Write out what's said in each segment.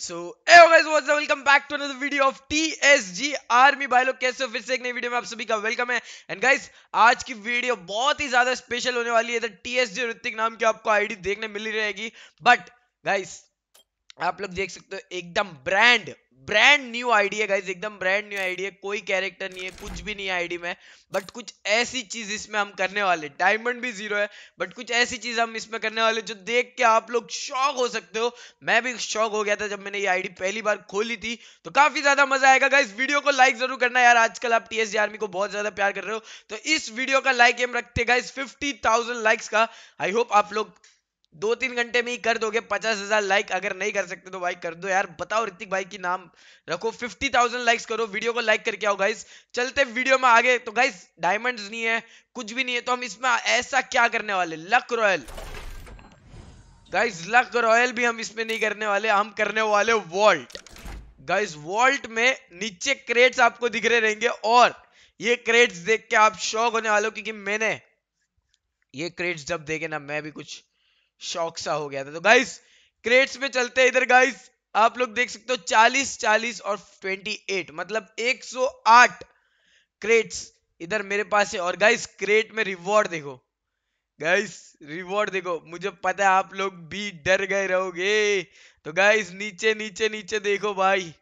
so welcome back to another video of TSG army भाई लोग कैसे हो फिर से एक नई वीडियो में आप सभी का वेलकम है एंड गाइस आज की वीडियो बहुत ही ज्यादा स्पेशल होने वाली है टीएसजी ऋतिक नाम की आपको आईडी देखने मिली रहेगी बट गाइस आप लोग देख सकते हो एकदम ब्रांड ब्रांड न्यू आईडी है गाइज एकदम ब्रांड न्यू आईडी है कोई कैरेक्टर नहीं है कुछ भी नहीं है आईडी में बट कुछ ऐसी चीज इसमें हम करने वाले डायमंड भी जीरो है बट कुछ ऐसी चीज हम इसमें करने वाले जो देख के आप लोग शौक हो सकते हो मैं भी शौक हो गया था जब मैंने ये आईडी पहली बार खोली थी तो काफी ज्यादा मजा आएगा गाइज वीडियो को लाइक जरूर करना यार आजकल आप टी आर्मी को बहुत ज्यादा प्यार कर रहे हो तो इस वीडियो का लाइक एम रखते गाइज फिफ्टी लाइक्स का आई होप आप लोग दो तीन घंटे में ही कर दोगे पचास हजार लाइक अगर नहीं कर सकते तो भाई कर दो यार बताओ ऋतिक भाई की नाम रखो फिफ्टी थाउजेंड लाइक्स करो वीडियो को लाइक करके आओ गाइस चलते वीडियो में आगे तो गाइस डायमंड्स नहीं है कुछ भी नहीं है तो हम इसमें ऐसा क्या करने वाले luck royale guys luck royale भी हम इसमें नहीं करने वाले हम करने वाले वॉल्ट गाइस वॉल्ट में नीचे क्रेट्स आपको दिख रहे रहेंगे और ये क्रेट्स देख के आप शौक होने वाले हो क्योंकि मैंने ये क्रेट्स जब देखे ना मैं भी कुछ शौक सा हो गया था तो गाइस क्रेट्स पे चलते हैं इधर गाइस आप लोग देख सकते हो 40 40 और 28 मतलब 108 क्रेट्स इधर मेरे पास है और गाइस क्रेट में रिवॉर्ड देखो गाइस रिवॉर्ड देखो मुझे पता है आप लोग भी डर गए रहोगे तो गाइस नीचे नीचे नीचे देखो भाई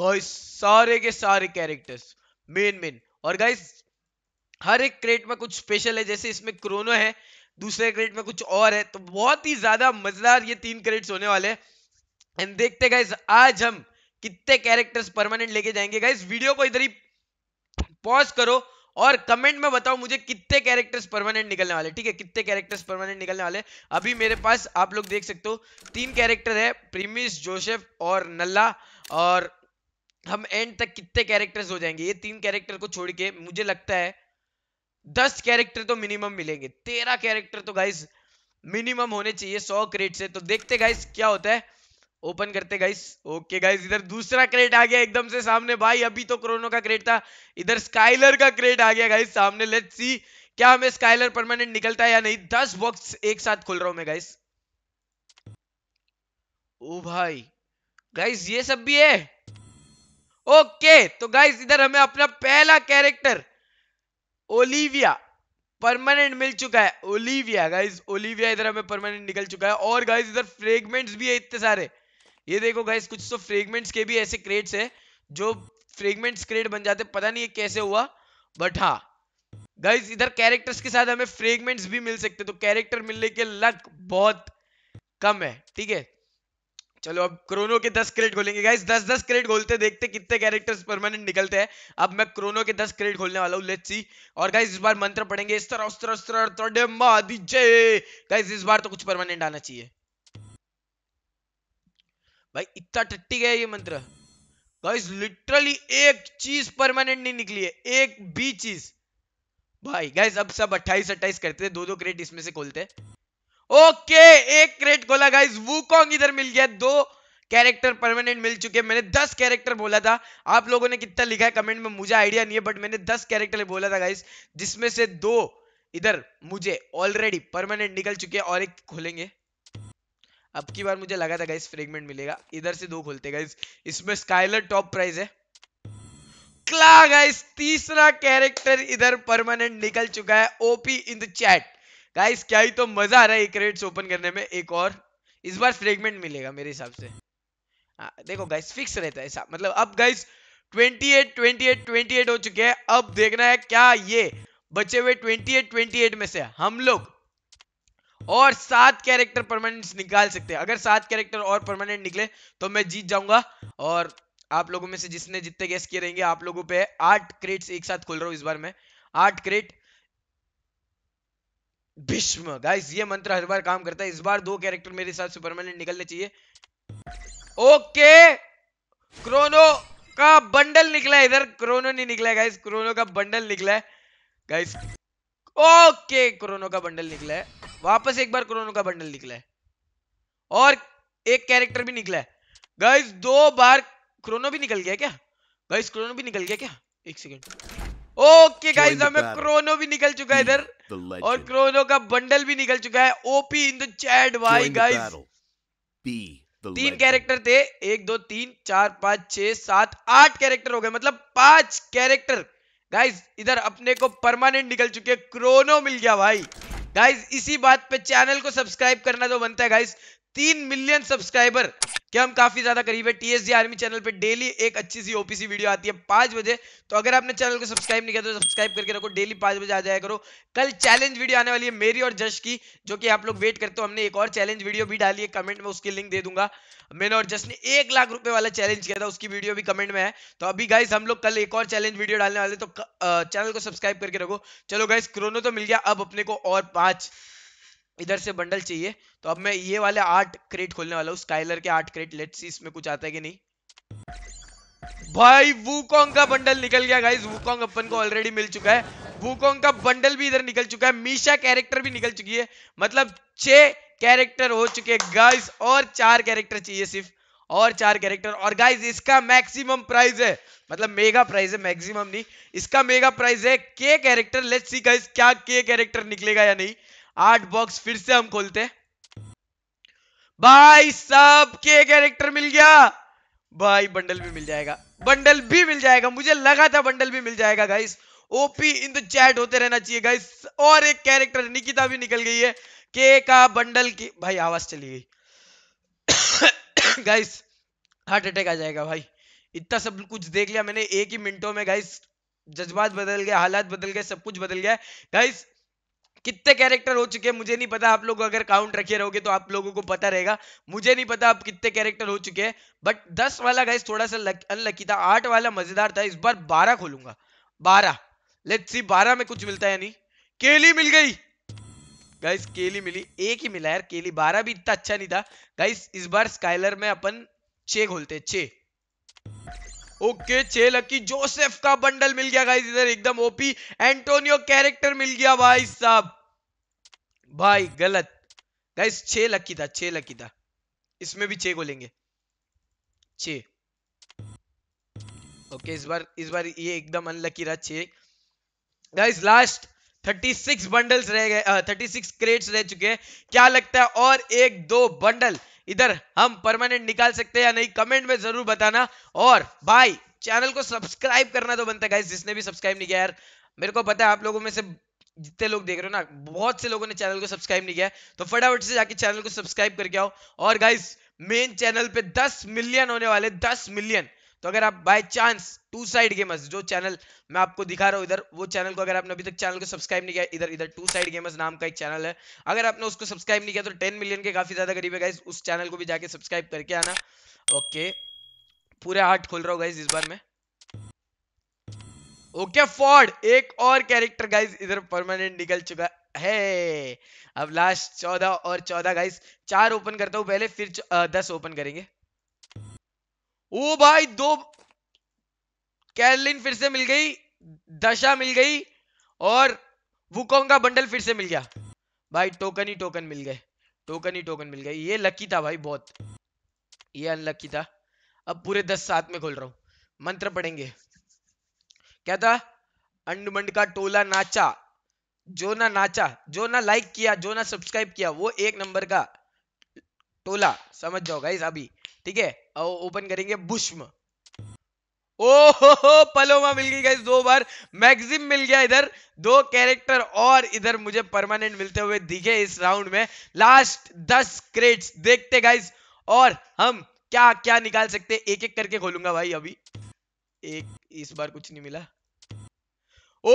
गाइस सारे के सारे कैरेक्टर्स मेन मेन और गाइस हर एक क्रेट में कुछ स्पेशल है जैसे इसमें क्रोनो है दूसरे क्रेडिट में कुछ और है तो बहुत ही ज्यादा मजेदार ये तीन क्रेडिट्स होने वाले हैं एंड देखते गाइज आज हम कितने कैरेक्टर्स परमानेंट लेके जाएंगे गाइज वीडियो को इधर ही पॉज करो और कमेंट में बताओ मुझे कितने कैरेक्टर्स परमानेंट निकलने वाले ठीक है कितने कैरेक्टर्स परमानेंट निकलने वाले अभी मेरे पास आप लोग देख सकते हो तीन कैरेक्टर है प्रीमिस जोसेफ और नल्ला और हम एंड तक कितने कैरेक्टर्स हो जाएंगे ये तीन कैरेक्टर को छोड़ के मुझे लगता है दस कैरेक्टर तो मिनिमम मिलेंगे तेरह कैरेक्टर तो गाइस मिनिमम होने चाहिए सौ क्रेट से तो देखते गाइस क्या होता है ओपन करते गाइस ओके गाइस इधर दूसरा क्रेट आ गया एकदम से सामने भाई अभी तो क्रोनो का क्रेट था इधर स्काइलर का क्रेट आ गया गाइस सामने लेट सी क्या हमें स्काइलर परमानेंट निकलता है या नहीं दस बॉक्स एक साथ खोल रहा हूं मैं गाइस ओ भाई गाइस ये सब भी है ओके तो गाइस इधर हमें अपना पहला कैरेक्टर ओलिविया परमानेंट मिल चुका है ओलिविया गाइज ओलिविया इधर हमें परमानेंट निकल चुका है और गाइज इधर फ्रेगमेंट्स भी है इतने सारे ये देखो गाइज कुछ तो फ्रेगमेंट्स के भी ऐसे क्रेट्स है जो फ्रेगमेंट्स क्रेट बन जाते पता नहीं ये कैसे हुआ बट हाँ गाइज इधर कैरेक्टर्स के साथ हमें फ्रेगमेंट्स भी मिल सकते तो कैरेक्टर मिलने के लक बहुत कम है ठीक है चलो अब क्रोनो के दस क्रेट खोलेंगे गाइस दस दस क्रेडिट खोलते देखते कितने कैरेक्टर्स परमानेंट निकलते हैं अब मैं क्रोनो के दस क्रेट खोलने वाला हूँ लेट्स सी और गाइस इस बार मंत्र पढ़ेंगे इस तरह उस तरह उस तरह तोड़े मादी गाइस इस बार तो कुछ परमानेंट आना चाहिए भाई इतना टट्टी गया ये मंत्र गाइस लिटरली एक चीज परमानेंट नहीं निकली है एक भी चीज भाई गाइस अब सब अट्ठाईस अट्ठाईस करते दो दो क्रेडिट इसमें से खोलते हैं ओके एक क्रेट खोला गाइस वूकॉन्ग इधर मिल गया दो कैरेक्टर परमानेंट मिल चुके हैं मैंने दस कैरेक्टर बोला था आप लोगों ने कितना लिखा है कमेंट में मुझे आइडिया नहीं है बट मैंने दस कैरेक्टर बोला था गाइस जिसमें से दो इधर मुझे ऑलरेडी परमानेंट निकल चुके हैं और एक खोलेंगे अब की बार मुझे लगा था गाइस फ्रेगमेंट मिलेगा इधर से दो खोलते गाइस इसमें स्काइलर टॉप प्राइज है क्ला गाइस तीसरा कैरेक्टर इधर परमानेंट निकल चुका है OP in the chat guys क्या ही तो मजा आ रहा है एक ओपन करने में एक और इस बार फ्रेगमेंट मिलेगा मेरे हिसाब से आ, हाँ, देखो गाइस फिक्स रहता है ऐसा मतलब अब गाइस 28 28 28 हो चुके हैं अब देखना है क्या ये बचे हुए 28 28 में से हम लोग और सात कैरेक्टर परमानेंट निकाल सकते हैं अगर सात कैरेक्टर और परमानेंट निकले तो मैं जीत जाऊंगा और आप लोगों में से जिसने जितने गेस्ट किए रहेंगे आप लोगों पे आठ क्रेट्स एक साथ खोल रहा हूँ इस बार में आठ क्रेट भीष्म गाइस ये मंत्र हर बार काम करता है इस बार दो कैरेक्टर मेरे साथ सुपरमैन निकलने चाहिए ओके क्रोनो का बंडल निकला है इधर क्रोनो नहीं निकला है गाइस क्रोनो का बंडल निकला है गाइस ओके क्रोनो का बंडल निकला है वापस एक बार क्रोनो का बंडल निकला है और एक कैरेक्टर भी निकला है गाइस दो बार क्रोनो भी निकल गया क्या गाइस क्रोनो भी निकल गया क्या एक सेकेंड ओके गाइस हमें क्रोनो भी निकल चुका है इधर और क्रोनो का बंडल भी निकल चुका है ओपी इन द चैट भाई गाइस तीन कैरेक्टर थे एक दो तीन चार पांच छह सात आठ कैरेक्टर हो गए मतलब पांच कैरेक्टर गाइस इधर अपने को परमानेंट निकल चुके क्रोनो मिल गया भाई गाइस इसी बात पे चैनल को सब्सक्राइब करना तो बनता है गाइस तीन मिलियन सब्सक्राइबर क्या हम काफी ज्यादा करीब है टीएसडी आर्मी चैनल पे डेली एक अच्छी सी ओपीसी वीडियो आती है पांच बजे तो अगर आपने चैनल को सब्सक्राइब नहीं किया तो सब्सक्राइब करके रखो डेली पांच बजे आ जाया करो कल चैलेंज वीडियो आने वाली है मेरी और जश की जो कि आप लोग वेट करते हो हमने एक और चैलेंज वीडियो भी डाली है कमेंट में उसकी लिंक दे दूंगा मैंने और जश ने एक लाख रुपए वाला चैलेंज किया था उसकी वीडियो भी कमेंट में है तो अभी गाइस हम लोग कल एक और चैलेंज वीडियो डालने वाले तो चैनल को सब्सक्राइब करके रखो चलो गाइस क्रोनो तो मिल गया अब अपने को और पांच इधर से बंडल चाहिए तो अब मैं ये वाले आठ क्रेट खोलने वाला हूँ स्काइलर के आठ क्रेट लेट्स सी इसमें कुछ आता है कि नहीं भाई वूकोंग का बंडल निकल गया गाइस वूकोंग अपन को ऑलरेडी मिल चुका है वूकोंग का बंडल भी इधर निकल चुका है मीशा कैरेक्टर भी निकल चुकी है मतलब छह कैरेक्टर हो चुके हैं गाइस और चार कैरेक्टर चाहिए सिर्फ और चार कैरेक्टर और गाइस इसका मैक्सिमम प्राइस है मतलब मेगा प्राइस है मैक्सिमम नहीं इसका मेगा प्राइस है के कैरेक्टर लेट्स सी गाइस क्या के कैरेक्टर निकलेगा या नहीं आठ बॉक्स फिर से हम खोलते भाई सब के कैरेक्टर मिल गया भाई बंडल भी मिल जाएगा बंडल भी मिल जाएगा मुझे लगा था बंडल भी मिल जाएगा guys OP in the chat होते रहना चाहिए गाइस और एक कैरेक्टर निकिता भी निकल गई है के का बंडल की भाई आवाज चली गई गाइस हार्ट अटैक आ जाएगा भाई इतना सब कुछ देख लिया मैंने एक ही मिनटों में गाइस जज्बात बदल गया हालात बदल गए सब कुछ बदल गया गाइस कितने कैरेक्टर हो चुके हैं मुझे नहीं पता आप लोग अगर काउंट रखे रहोगे तो आप लोगों को पता रहेगा मुझे नहीं पता आप कितने कैरेक्टर हो चुके हैं बट दस वाला गाइस थोड़ा सा अनलकी था आठ वाला मजेदार था इस बार बारह खोलूंगा बारह लेट्स सी बारह में कुछ मिलता है नहीं केली मिल गई गाइस केली मिली एक ही मिला यार केली बारह भी इतना अच्छा नहीं था गाइस इस बार स्काइलर में अपन छे खोलते छे ओके छे लकी जोसेफ का बंडल मिल गया गाइस इधर एकदम ओपी एंटोनियो कैरेक्टर मिल गया भाई साहब भाई गलत गाइस छे लकी था छे लकी था इसमें भी छे को लेंगे छे ओके इस बार इस बार ये एकदम अनलकी रहा छे गाइस लास्ट 36 बंडल्स रह गए 36 क्रेट्स रह चुके हैं क्या लगता है और एक दो बंडल इधर हम परमानेंट निकाल सकते हैं या नहीं कमेंट में जरूर बताना और भाई चैनल को सब्सक्राइब करना तो बनता है जिसने भी सब्सक्राइब नहीं किया यार मेरे को पता है आप लोगों में से जितने लोग देख रहे हो ना बहुत से लोगों ने चैनल को सब्सक्राइब नहीं किया तो फटाफट से जाके चैनल को सब्सक्राइब करके आओ और गाइस मेन चैनल पे 10 मिलियन होने वाले 10 मिलियन तो अगर आप by chance two side gamers जो चैनल मैं आपको दिखा रहा हूँ इधर वो चैनल को अगर आपने अभी तक चैनल को सब्सक्राइब नहीं किया इधर इधर टू साइड गेमर्स नाम का एक चैनल है अगर आपने उसको सब्सक्राइब नहीं किया तो टेन मिलियन के काफी ज्यादा करीब है उस चैनल को भी जाके सब्सक्राइब करके आना ओके पूरे हार्ट खोल रहा हूँ गाइज इस बार में ओके फॉर्ड एक और कैरेक्टर गाइज इधर परमानेंट निकल चुका है अब लास्ट चौदह और चौदह गाइज चार ओपन करता हूँ पहले फिर दस ओपन करेंगे ओ भाई दो कैरलिन फिर से मिल गई दशा मिल गई और वुकोंग का बंडल फिर से मिल गया भाई टोकन ही टोकन मिल गए टोकन ही टोकन मिल गए ये लकी था भाई बहुत ये अनलकी था अब पूरे दस साथ में खोल रहा हूं मंत्र पढ़ेंगे क्या था अंडमंड का टोला नाचा जो ना नाचा जो ना लाइक किया जो ना सब्सक्राइब किया वो एक नंबर का टोला समझ जाओ गाइस अभी ठीक है ओपन करेंगे बुष्म ओहो पलोमा मिल गई गाइस दो बार मैक्सिम मिल गया इधर दो कैरेक्टर और इधर मुझे परमानेंट मिलते हुए दिखे इस राउंड में लास्ट दस क्रेट्स देखते गाइस और हम क्या क्या निकाल सकते एक एक करके खोलूंगा भाई अभी एक इस बार कुछ नहीं मिला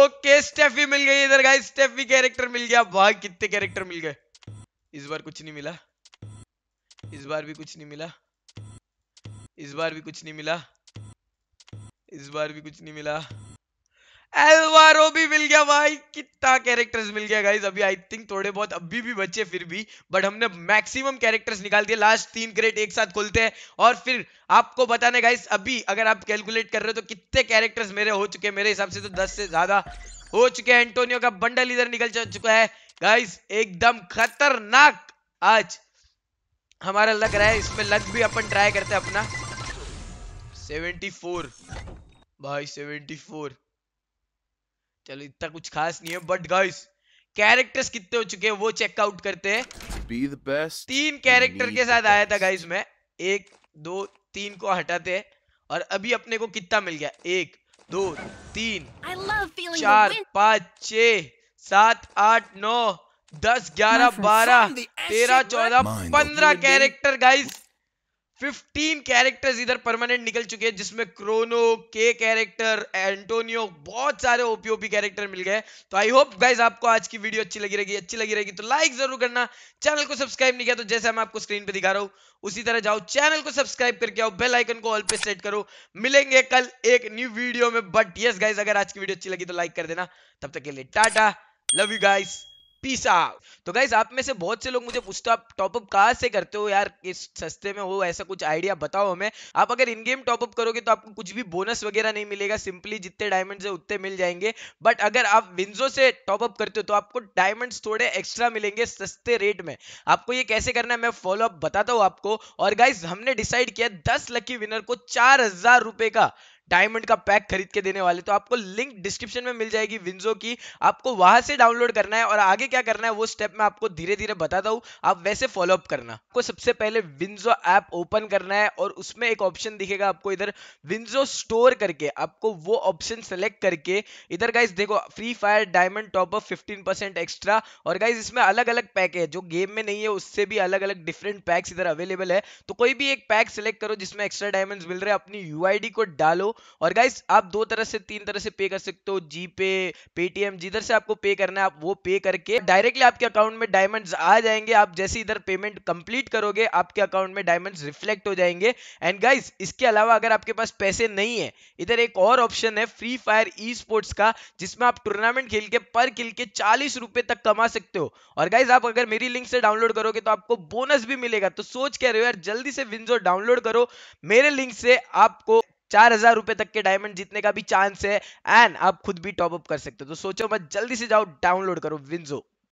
ओके स्टेफी मिल गई इधर गाइस स्टेफी कैरेक्टर मिल गया भाई कितने कैरेक्टर मिल गए इस बार कुछ नहीं मिला इस बार भी कुछ नहीं मिला इस बार भी कुछ नहीं मिला इस बार भी कुछ नहीं मिला एलवारो भी मिल गया भाई कितना कैरेक्टर्स मिल गया गाइज अभी आई थिंक थोड़े बहुत अभी भी बचे फिर भी बट हमने मैक्सिमम कैरेक्टर्स निकाल दिए लास्ट तीन क्रेट एक साथ खोलते हैं और फिर आपको बताने गाइज अभी अगर आप कैलकुलेट कर रहे हो तो कितने कैरेक्टर्स मेरे हो चुके हैं मेरे हिसाब से तो दस से ज्यादा हो चुके हैं एंटोनियो का बंडल इधर निकल चुका है गाइज एकदम खतरनाक आज हमारा लग रहा है इसमें लग भी अपन ट्राई करते हैं अपना सेवेंटी फोर भाई सेवेंटी फोर चलो इतना कुछ खास नहीं है बट गाइस कैरेक्टर्स कितने हो चुके हैं वो चेकआउट करते हैं बी द बेस्ट तीन कैरेक्टर के साथ आया था गाइस मैं एक दो तीन को हटाते हैं और अभी अपने को कितना मिल गया एक दो तीन चार पाँच छ सात आठ नौ दस ग्यारह बारह तेरह चौदह पंद्रह कैरेक्टर गाइस फिफ्टीन कैरेक्टर्स इधर परमानेंट निकल चुके हैं जिसमें क्रोनो के कैरेक्टर एंटोनियो बहुत सारे ओपीओपी कैरेक्टर मिल गए तो आई होप गाइज आपको आज की वीडियो अच्छी लगी रहेगी अच्छी लगी रहेगी तो लाइक जरूर करना चैनल को सब्सक्राइब नहीं किया तो जैसे मैं आपको स्क्रीन पे दिखा रहा हूँ उसी तरह जाओ चैनल को सब्सक्राइब करके आओ बेल आइकन को ऑल पे सेट करो मिलेंगे कल एक न्यू वीडियो में बट यस गाइज अगर आज की वीडियो अच्छी लगी तो लाइक कर देना तब तक के लिए tata love you guys peace out तो गाइज आप में से बहुत से लोग मुझे पूछते हो आप टॉपअप कहाँ से करते हो यार इस सस्ते में हो ऐसा कुछ आइडिया बताओ हमें आप अगर इन गेम टॉपअप करोगे तो आपको कुछ भी बोनस वगैरह नहीं मिलेगा सिंपली जितने डायमंड है उतने मिल जाएंगे बट अगर आप विंजो से टॉपअप करते हो तो आपको डायमंड्स थोड़े एक्स्ट्रा मिलेंगे सस्ते रेट में आपको ये कैसे करना है मैं फॉलोअप बताता हूँ आपको और गाइज हमने डिसाइड किया दस लकी विनर को चार का डायमंड का पैक खरीद के देने वाले तो आपको लिंक डिस्क्रिप्शन में मिल जाएगी विंजो की आपको वहां से डाउनलोड करना है और आगे क्या करना है वो स्टेप मैं आपको धीरे धीरे बताता हूँ आप वैसे फॉलोअप करना आपको सबसे पहले विंजो ऐप ओपन करना है और उसमें एक ऑप्शन दिखेगा आपको इधर विंजो स्टोर करके आपको वो ऑप्शन सेलेक्ट करके इधर गाइज देखो Free Fire diamond top up fifteen percent extra और गाइज इसमें अलग अलग पैक है जो गेम में नहीं है उससे भी अलग अलग डिफरेंट पैक्स इधर अवेलेबल है तो कोई भी एक पैक सेलेक्ट करो जिसमें एक्स्ट्रा डायमंड मिल रहे हैं अपनी यूआईडी को डालो और गाइस आप दो तरह से तीन तरह से पे कर सकते हो जी पे पेटीएम जिधर से आपको पे करना है आप वो पे करके डायरेक्टली आपके अकाउंट में डायमंड्स आ जाएंगे आप जैसे इधर पेमेंट कंप्लीट करोगे आपके अकाउंट में डायमंड्स रिफ्लेक्ट हो जाएंगे एंड गाइस इसके अलावा अगर आपके पास पैसे नहीं है इधर एक और ऑप्शन है फ्री फायर ई स्पोर्ट्स का जिसमें आप टूर्नामेंट खेल के पर किल के चालीस रुपए तक कमा सकते हो और गाइज आप अगर मेरी लिंक से डाउनलोड करोगे तो आपको बोनस भी मिलेगा तो सोच कह रहे हो यार जल्दी से विंजो डाउनलोड करो मेरे लिंक से आपको चार हजार रुपए तक के डायमंड जीतने का भी चांस है एंड आप खुद भी टॉप अप कर सकते हो तो सोचो मत जल्दी से जाओ डाउनलोड करो विंजो